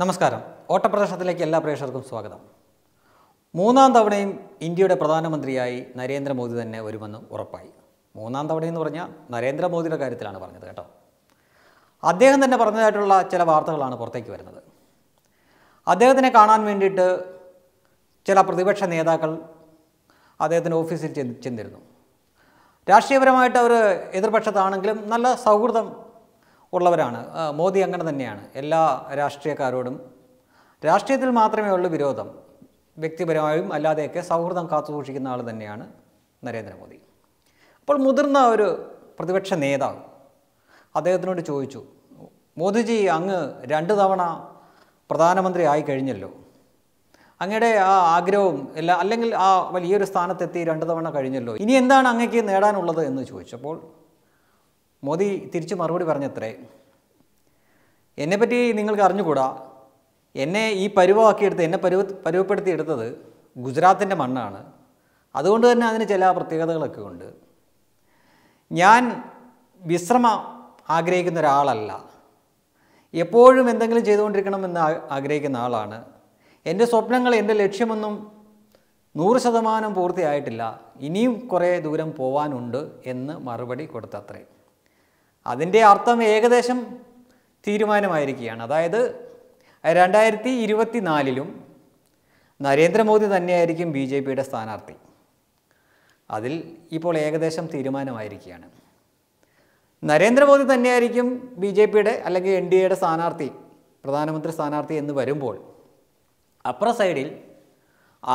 നമസ്കാരം ഓട്ടപ്രദർശനത്തിലേക്ക് എല്ലാ പ്രേക്ഷകർക്കും സ്വാഗതം മൂന്നാം തവണയും ഇന്ത്യയുടെ പ്രധാനമന്ത്രിയായി നരേന്ദ്രമോദി തന്നെ വരുമെന്ന് ഉറപ്പായി മൂന്നാം തവണയെന്ന് പറഞ്ഞാൽ നരേന്ദ്രമോദിയുടെ കാര്യത്തിലാണ് പറഞ്ഞത് കേട്ടോ അദ്ദേഹം തന്നെ പറഞ്ഞതായിട്ടുള്ള ചില വാർത്തകളാണ് പുറത്തേക്ക് വരുന്നത് അദ്ദേഹത്തിനെ കാണാൻ വേണ്ടിയിട്ട് ചില പ്രതിപക്ഷ നേതാക്കൾ അദ്ദേഹത്തിൻ്റെ ഓഫീസിൽ ചെന്നിരുന്നു രാഷ്ട്രീയപരമായിട്ട് അവർ എതിർപക്ഷത്താണെങ്കിലും നല്ല സൗഹൃദം ഉള്ളവരാണ് മോദി അങ്ങനെ തന്നെയാണ് എല്ലാ രാഷ്ട്രീയക്കാരോടും രാഷ്ട്രീയത്തിൽ മാത്രമേ ഉള്ളൂ വിരോധം വ്യക്തിപരമായും അല്ലാതെയൊക്കെ സൗഹൃദം കാത്തുസൂക്ഷിക്കുന്ന ആൾ തന്നെയാണ് നരേന്ദ്രമോദി അപ്പോൾ മുതിർന്ന ഒരു പ്രതിപക്ഷ നേതാവ് അദ്ദേഹത്തിനോട് ചോദിച്ചു മോദിജി അങ്ങ് രണ്ട് തവണ പ്രധാനമന്ത്രി ആയി കഴിഞ്ഞല്ലോ അങ്ങയുടെ ആ ആഗ്രഹവും എല്ലാ അല്ലെങ്കിൽ ആ വലിയൊരു സ്ഥാനത്തെത്തി രണ്ട് തവണ കഴിഞ്ഞല്ലോ ഇനി എന്താണ് അങ്ങക്ക് നേടാനുള്ളത് എന്ന് ചോദിച്ചപ്പോൾ മോദി തിരിച്ചു മറുപടി പറഞ്ഞത്രേ എന്നെപ്പറ്റി നിങ്ങൾക്ക് അറിഞ്ഞുകൂടാ എന്നെ ഈ പരുവമാക്കിയെടുത്ത് എന്നെ പരുവ എടുത്തത് ഗുജറാത്തിൻ്റെ മണ്ണാണ് അതുകൊണ്ട് തന്നെ അതിന് ചില പ്രത്യേകതകളൊക്കെ ഉണ്ട് ഞാൻ വിശ്രമ ആഗ്രഹിക്കുന്ന ഒരാളല്ല എപ്പോഴും എന്തെങ്കിലും ചെയ്തുകൊണ്ടിരിക്കണമെന്ന് ആഗ്രഹിക്കുന്ന ആളാണ് എൻ്റെ സ്വപ്നങ്ങൾ എൻ്റെ ലക്ഷ്യമൊന്നും നൂറ് ശതമാനം പൂർത്തിയായിട്ടില്ല ഇനിയും കുറേ ദൂരം പോവാനുണ്ട് എന്ന് മറുപടി കൊടുത്തത്രേ അതിൻ്റെ അർത്ഥം ഏകദേശം തീരുമാനമായിരിക്കുകയാണ് അതായത് രണ്ടായിരത്തി ഇരുപത്തി നാലിലും നരേന്ദ്രമോദി തന്നെയായിരിക്കും ബി ജെ പിയുടെ സ്ഥാനാർത്ഥി അതിൽ ഇപ്പോൾ ഏകദേശം തീരുമാനമായിരിക്കുകയാണ് നരേന്ദ്രമോദി തന്നെയായിരിക്കും ബി ജെ പിയുടെ അല്ലെങ്കിൽ എൻ ഡി എയുടെ സ്ഥാനാർത്ഥി പ്രധാനമന്ത്രി സ്ഥാനാർത്ഥി എന്ന് വരുമ്പോൾ അപ്പുറ സൈഡിൽ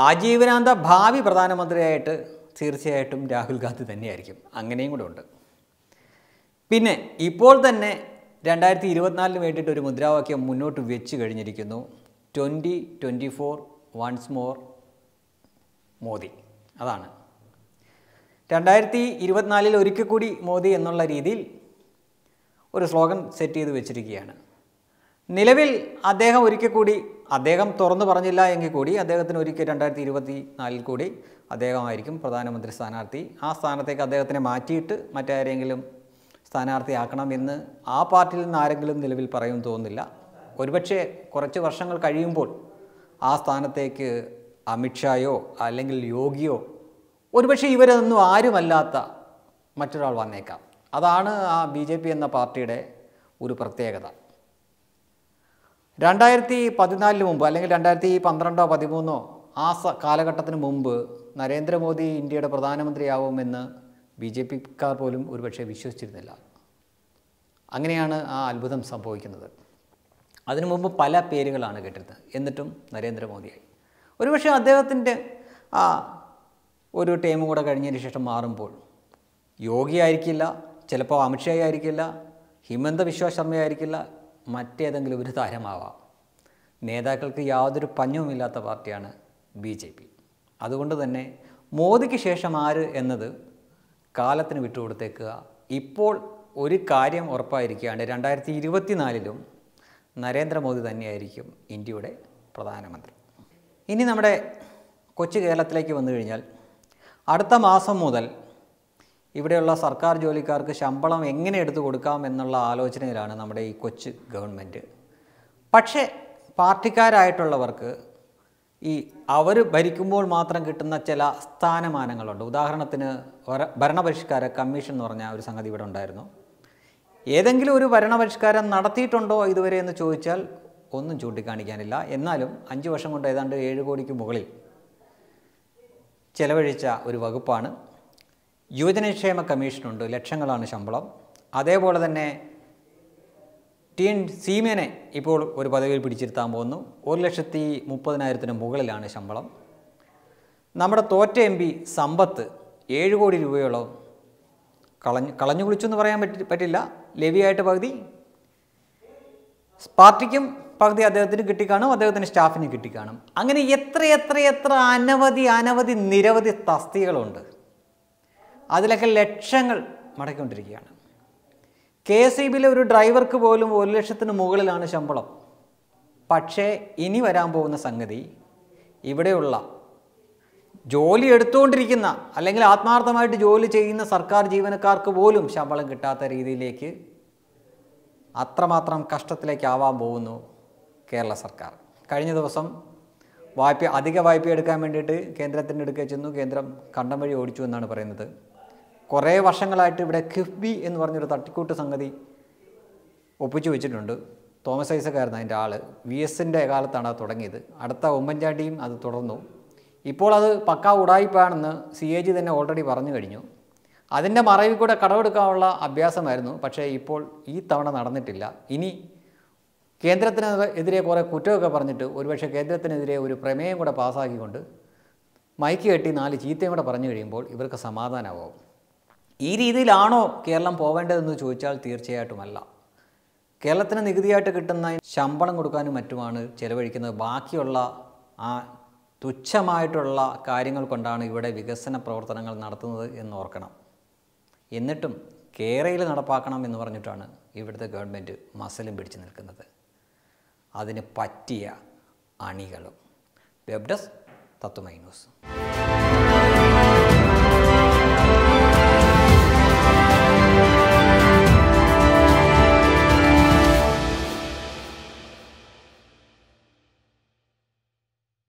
ആജീവനാന്ത ഭാവി പ്രധാനമന്ത്രിയായിട്ട് തീർച്ചയായിട്ടും രാഹുൽ ഗാന്ധി തന്നെയായിരിക്കും അങ്ങനെയും കൂടെ ഉണ്ട് പിന്നെ ഇപ്പോൾ തന്നെ രണ്ടായിരത്തി ഇരുപത്തിനാലിന് വേണ്ടിയിട്ട് ഒരു മുദ്രാവാക്യം മുന്നോട്ട് വെച്ച് കഴിഞ്ഞിരിക്കുന്നു twenty twenty four once more Modi അതാണ് രണ്ടായിരത്തി ഇരുപത്തിനാലിൽ ഒരിക്കൽ കൂടി മോദി എന്നുള്ള രീതിയിൽ ഒരു സ്ലോഗൻ സെറ്റ് ചെയ്ത് വെച്ചിരിക്കുകയാണ് നിലവിൽ അദ്ദേഹം ഒരിക്കൽ കൂടി അദ്ദേഹം തുറന്നു പറഞ്ഞില്ല എങ്കിൽ കൂടി അദ്ദേഹത്തിന് ഒരിക്കൽ രണ്ടായിരത്തി ഇരുപത്തി നാലിൽ കൂടി അദ്ദേഹമായിരിക്കും പ്രധാനമന്ത്രി സ്ഥാനാർത്ഥി ആ സ്ഥാനത്തേക്ക് അദ്ദേഹത്തിനെ മാറ്റിയിട്ട് മറ്റാരെങ്കിലും സ്ഥാനാർത്ഥിയാക്കണം എന്ന് ആ പാർട്ടിയിൽ നിന്ന് ആരെങ്കിലും നിലവിൽ പറയും തോന്നുന്നില്ല ഒരുപക്ഷെ കുറച്ച് വർഷങ്ങൾ കഴിയുമ്പോൾ ആ സ്ഥാനത്തേക്ക് അമിത്ഷായോ അല്ലെങ്കിൽ യോഗിയോ ഒരുപക്ഷെ ഇവരൊന്നും ആരുമല്ലാത്ത മറ്റൊരാൾ വന്നേക്കാം അതാണ് ആ ബി ജെ പി എന്ന പാർട്ടിയുടെ ഒരു പ്രത്യേകത രണ്ടായിരത്തി പതിനാലിന് മുമ്പ് അല്ലെങ്കിൽ രണ്ടായിരത്തി പന്ത്രണ്ടോ പതിമൂന്നോ ആ കാലഘട്ടത്തിന് മുമ്പ് നരേന്ദ്രമോദി ഇന്ത്യയുടെ പ്രധാനമന്ത്രിയാവുമെന്ന് ബി ജെ പിക്കാർ പോലും ഒരുപക്ഷെ വിശ്വസിച്ചിരുന്നില്ല അങ്ങനെയാണ് ആ അത്ഭുതം സംഭവിക്കുന്നത് അതിനു മുമ്പ് പല പേരുകളാണ് കേട്ടിരുന്നത് എന്നിട്ടും നരേന്ദ്രമോദിയായി ഒരുപക്ഷെ അദ്ദേഹത്തിൻ്റെ ആ ഒരു ടൈം കൂടെ കഴിഞ്ഞതിന് ശേഷം മാറുമ്പോൾ യോഗി ആയിരിക്കില്ല ചിലപ്പോൾ അമിത്ഷായി ആയിരിക്കില്ല ഹിമന്ത വിശ്വ ശർമ്മയായിരിക്കില്ല മറ്റേതെങ്കിലും ഒരു താരമാവാം നേതാക്കൾക്ക് യാതൊരു പഞ്ഞവുമില്ലാത്ത പാർട്ടിയാണ് ബി ജെ പി അതുകൊണ്ട് തന്നെ മോദിക്ക് ശേഷം ആര് എന്നത് കാലത്തിന് വിട്ടുകൊടുത്തേക്കുക ഇപ്പോൾ ഒരു കാര്യം ഉറപ്പായിരിക്കുകയാണ് രണ്ടായിരത്തി ഇരുപത്തിനാലിലും നരേന്ദ്രമോദി തന്നെയായിരിക്കും ഇന്ത്യയുടെ പ്രധാനമന്ത്രി ഇനി നമ്മുടെ കൊച്ചു കേരളത്തിലേക്ക് വന്നു കഴിഞ്ഞാൽ അടുത്ത മാസം മുതൽ ഇവിടെയുള്ള സർക്കാർ ജോലിക്കാർക്ക് ശമ്പളം എങ്ങനെ എടുത്തു കൊടുക്കാം എന്നുള്ള ആലോചനയിലാണ് നമ്മുടെ ഈ കൊച്ചു ഗവൺമെൻറ് പക്ഷേ പാർട്ടിക്കാരായിട്ടുള്ളവർക്ക് ഈ അവർ ഭരിക്കുമ്പോൾ മാത്രം കിട്ടുന്ന ചില സ്ഥാനമാനങ്ങളുണ്ട് ഉദാഹരണത്തിന് ഭരണപരിഷ്കാര കമ്മീഷൻ എന്ന് പറഞ്ഞ ഒരു സംഗതി ഇവിടെ ഉണ്ടായിരുന്നു ഏതെങ്കിലും ഒരു ഭരണപരിഷ്കാരം നടത്തിയിട്ടുണ്ടോ ഇതുവരെ എന്ന് ചോദിച്ചാൽ ഒന്നും ചൂണ്ടിക്കാണിക്കാനില്ല എന്നാലും അഞ്ച് വർഷം കൊണ്ട് ഏതാണ്ട് ഏഴ് കോടിക്ക് മുകളിൽ ചെലവഴിച്ച ഒരു വകുപ്പാണ് യുവജനക്ഷേമ കമ്മീഷനുണ്ട് ലക്ഷങ്ങളാണ് ശമ്പളം അതേപോലെ തന്നെ ടി എൻ സീമേനെ ഇപ്പോൾ ഒരു പദവിയിൽ പിടിച്ചിരുത്താൻ പോകുന്നു ഒരു ലക്ഷത്തി മുപ്പതിനായിരത്തിന് മുകളിലാണ് ശമ്പളം നമ്മുടെ തോറ്റ എം പി സമ്പത്ത് ഏഴ് കോടി രൂപയോളം കളഞ്ഞു കളഞ്ഞു കുളിച്ചു എന്ന് പറയാൻ പറ്റി പറ്റില്ല ലെവിയായിട്ട് പകുതി പാർട്ടിക്കും പകുതി അദ്ദേഹത്തിന് കിട്ടിക്കാണും അദ്ദേഹത്തിൻ്റെ സ്റ്റാഫിന് കിട്ടിക്കാണും അങ്ങനെ എത്ര എത്ര എത്ര അനവധി അനവധി നിരവധി തസ്തികകളുണ്ട് അതിലൊക്കെ ലക്ഷങ്ങൾ മടക്കിക്കൊണ്ടിരിക്കുകയാണ് കെ എസ് ഇ ബിയിലെ ഒരു ഡ്രൈവർക്ക് പോലും ഒരു ലക്ഷത്തിന് മുകളിലാണ് ശമ്പളം പക്ഷേ ഇനി വരാൻ പോകുന്ന സംഗതി ഇവിടെയുള്ള ജോലി എടുത്തുകൊണ്ടിരിക്കുന്ന അല്ലെങ്കിൽ ആത്മാർത്ഥമായിട്ട് ജോലി ചെയ്യുന്ന സർക്കാർ ജീവനക്കാർക്ക് പോലും ശമ്പളം കിട്ടാത്ത രീതിയിലേക്ക് അത്രമാത്രം കഷ്ടത്തിലേക്കാവാൻ പോകുന്നു കേരള സർക്കാർ കഴിഞ്ഞ ദിവസം വായ്പ അധിക വായ്പ എടുക്കാൻ വേണ്ടിയിട്ട് കേന്ദ്രത്തിൻ്റെ അടുക്കേ ചെന്നു കേന്ദ്രം കണ്ടം വഴി ഓടിച്ചു എന്നാണ് പറയുന്നത് കുറേ വർഷങ്ങളായിട്ട് ഇവിടെ കിഫ്ബി എന്ന് പറഞ്ഞൊരു തട്ടിക്കൂട്ട് സംഗതി ഒപ്പിച്ചു വെച്ചിട്ടുണ്ട് തോമസ് ആയിരുന്നു അതിൻ്റെ ആൾ വി എസിൻ്റെ കാലത്താണ് അത് തുടങ്ങിയത് അടുത്ത ഉമ്മൻചാണ്ടിയും അത് തുടർന്നു ഇപ്പോൾ അത് പക്കാ ഉടായിപ്പാണെന്ന് സി എ ജി തന്നെ ഓൾറെഡി പറഞ്ഞു കഴിഞ്ഞു അതിൻ്റെ മറവിൽ കൂടെ കടമെടുക്കാനുള്ള അഭ്യാസമായിരുന്നു പക്ഷേ ഇപ്പോൾ ഈ തവണ നടന്നിട്ടില്ല ഇനി കേന്ദ്രത്തിന് എതിരെ കുറേ കുറ്റമൊക്കെ പറഞ്ഞിട്ട് ഒരുപക്ഷെ കേന്ദ്രത്തിനെതിരെ ഒരു പ്രമേയം കൂടെ പാസ്സാക്കിക്കൊണ്ട് മൈക്ക് കെട്ടി നാല് ചീത്തയും കൂടെ പറഞ്ഞു കഴിയുമ്പോൾ ഇവർക്ക് സമാധാനമാവും ഈ രീതിയിലാണോ കേരളം പോവേണ്ടതെന്ന് ചോദിച്ചാൽ തീർച്ചയായിട്ടുമല്ല കേരളത്തിന് നികുതിയായിട്ട് കിട്ടുന്ന ശമ്പളം കൊടുക്കാനും മറ്റുമാണ് ചെലവഴിക്കുന്നത് ബാക്കിയുള്ള ആ തുച്ഛമായിട്ടുള്ള കാര്യങ്ങൾ കൊണ്ടാണ് ഇവിടെ വികസന പ്രവർത്തനങ്ങൾ നടത്തുന്നത് എന്ന് ഓർക്കണം എന്നിട്ടും കേരയിൽ നടപ്പാക്കണം എന്ന് പറഞ്ഞിട്ടാണ് ഇവിടുത്തെ ഗവൺമെൻറ് മസലും പിടിച്ചു നിൽക്കുന്നത് അതിന് പറ്റിയ അണികളും വെബ്ഡസ് ഡെസ്ക്